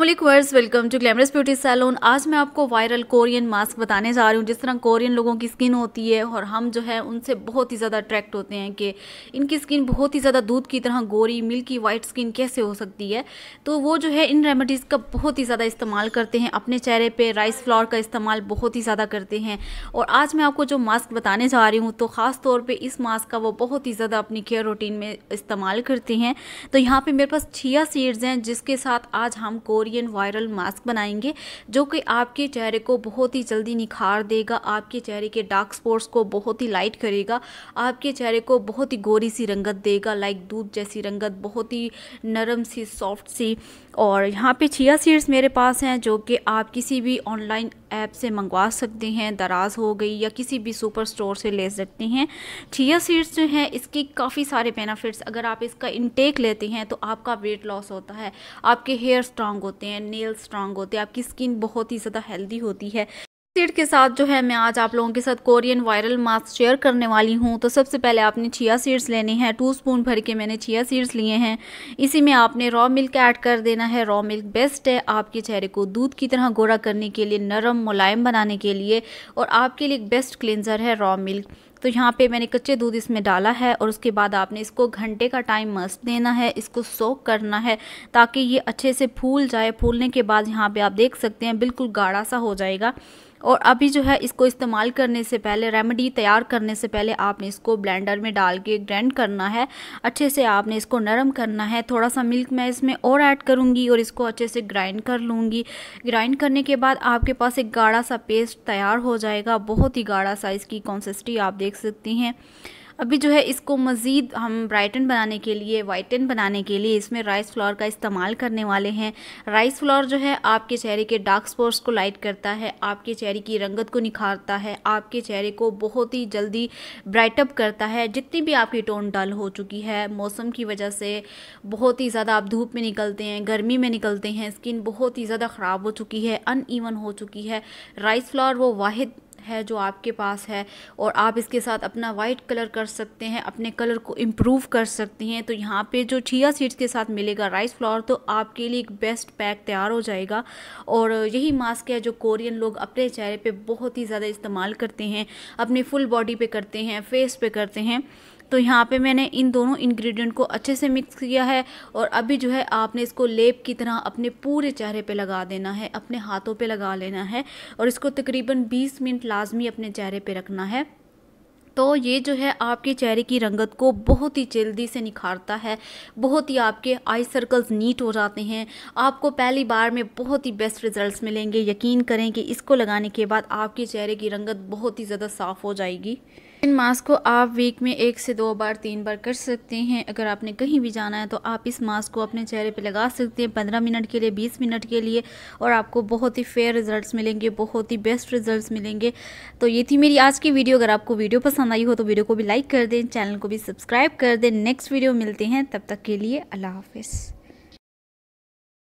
मलिकवर्स welcome to Glamorous Beauty Salon आज मैं आपको वायरल कोरियन मास्क बताने जा रही हूँ जिस तरह कोरियन लोगों की स्किन होती है और हम जो है उनसे बहुत ही ज़्यादा अट्रैक्ट होते हैं कि इनकी स्किन बहुत ही ज़्यादा दूध की तरह गोरी मिल्की वाइट स्किन कैसे हो सकती है तो वो जो है इन रेमेडीज़ का बहुत ही ज़्यादा इस्तेमाल करते हैं अपने चेहरे पर राइस फ्लावर का इस्तेमाल बहुत ही ज़्यादा करते हैं और आज मैं आपको जो मास्क बताने जा रही हूँ तो ख़ास तौर पर इस मास्क का वो बहुत ही ज़्यादा अपनी केयर रूटीन में इस्तेमाल करते हैं तो यहाँ पर मेरे पास छिया सीड्स हैं जिसके साथ आज हम कोरियन कोरियन वायरल मास्क बनाएंगे जो कि आपके चेहरे को बहुत ही जल्दी निखार देगा आपके चेहरे के डार्क स्पॉट्स को बहुत ही लाइट करेगा आपके चेहरे को बहुत ही गोरी सी रंगत देगा लाइक दूध जैसी रंगत बहुत ही नरम सी सॉफ्ट सी और यहाँ पे छिया सीड्स मेरे पास हैं जो कि आप किसी भी ऑनलाइन ऐप से मंगवा सकते हैं दराज हो गई या किसी भी सुपर स्टोर से ले सकते हैं चिया सीड्स जो हैं इसके काफ़ी सारे बेनिफिट्स अगर आप इसका इनटेक लेते हैं तो आपका वेट लॉस होता है आपके हेयर स्ट्रांग होते हैं नेल स्ट्रांग होते हैं आपकी स्किन बहुत ही ज़्यादा हेल्दी होती है सीड के साथ जो है मैं आज आप लोगों के साथ कोरियन वायरल मास्क शेयर करने वाली हूँ तो सबसे पहले आपने चिया सीड्स लेने हैं टू स्पून भर के मैंने चिया सीड्स लिए हैं इसी में आपने रॉ मिल्क ऐड कर देना है रॉ मिल्क बेस्ट है आपके चेहरे को दूध की तरह गोरा करने के लिए नरम मुलायम बनाने के लिए और आपके लिए बेस्ट क्लिनजर है रॉ मिल्क तो यहाँ पे मैंने कच्चे दूध इसमें डाला है और उसके बाद आपने इसको घंटे का टाइम मस्त देना है इसको सोक करना है ताकि ये अच्छे से फूल जाए फूलने के बाद यहाँ पे आप देख सकते हैं बिल्कुल गाढ़ा सा हो जाएगा और अभी जो है इसको इस्तेमाल करने से पहले रेमेडी तैयार करने से पहले आपने इसको ब्लेंडर में डाल के ग्रैंड करना है अच्छे से आपने इसको नरम करना है थोड़ा सा मिल्क मैं इसमें और ऐड करूँगी और इसको अच्छे से ग्राइंड कर लूँगी ग्राइंड करने के बाद आपके पास एक गाढ़ा सा पेस्ट तैयार हो जाएगा बहुत ही गाढ़ा सा इसकी कॉन्सिस्टी आप देख सकती हैं अभी जो है इसको मज़ीद हम ब्राइटन बनाने के लिए वाइटन बनाने के लिए इसमें राइस फ्लोर का इस्तेमाल करने वाले हैं राइस फ्लोर जो है आपके चेहरे के डार्क स्पॉट्स को लाइट करता है आपके चेहरे की रंगत को निखारता है आपके चेहरे को बहुत ही जल्दी ब्राइटअप करता है जितनी भी आपकी टोन डल हो चुकी है मौसम की वजह से बहुत ही ज़्यादा आप धूप में निकलते हैं गर्मी में निकलते हैं स्किन बहुत ही ज़्यादा ख़राब हो चुकी है ईवन हो चुकी है राइस फ्लावर वो वाहिद है जो आपके पास है और आप इसके साथ अपना वाइट कलर कर सकते हैं अपने कलर को इम्प्रूव कर सकते हैं तो यहाँ पे जो छिया सीड्स के साथ मिलेगा राइस फ्लावर तो आपके लिए एक बेस्ट पैक तैयार हो जाएगा और यही मास्क है जो कोरियन लोग अपने चेहरे पर बहुत ही ज़्यादा इस्तेमाल करते हैं अपनी फुल बॉडी पे करते हैं फेस पे करते हैं तो यहाँ पे मैंने इन दोनों इंग्रेडिएंट को अच्छे से मिक्स किया है और अभी जो है आपने इसको लेप की तरह अपने पूरे चेहरे पे लगा देना है अपने हाथों पे लगा लेना है और इसको तकरीबन 20 मिनट लाजमी अपने चेहरे पे रखना है तो ये जो है आपके चेहरे की रंगत को बहुत ही जल्दी से निखारता है बहुत ही आपके आई सर्कल्स नीट हो जाते हैं आपको पहली बार में बहुत ही बेस्ट रिजल्ट्स मिलेंगे यकीन करें कि इसको लगाने के बाद आपके चेहरे की रंगत बहुत ही ज़्यादा साफ़ हो जाएगी इन मास्क को आप वीक में एक से दो बार तीन बार कर सकते हैं अगर आपने कहीं भी जाना है तो आप इस मास्क को अपने चेहरे पे लगा सकते हैं पंद्रह मिनट के लिए बीस मिनट के लिए और आपको बहुत ही फेयर रिजल्ट्स मिलेंगे बहुत ही बेस्ट रिजल्ट्स मिलेंगे तो ये थी मेरी आज की वीडियो अगर आपको वीडियो पसंद आई हो तो वीडियो को भी लाइक कर दें चैनल को भी सब्सक्राइब कर दें नेक्स्ट वीडियो मिलते हैं तब तक के लिए अल्लाह हाफिज़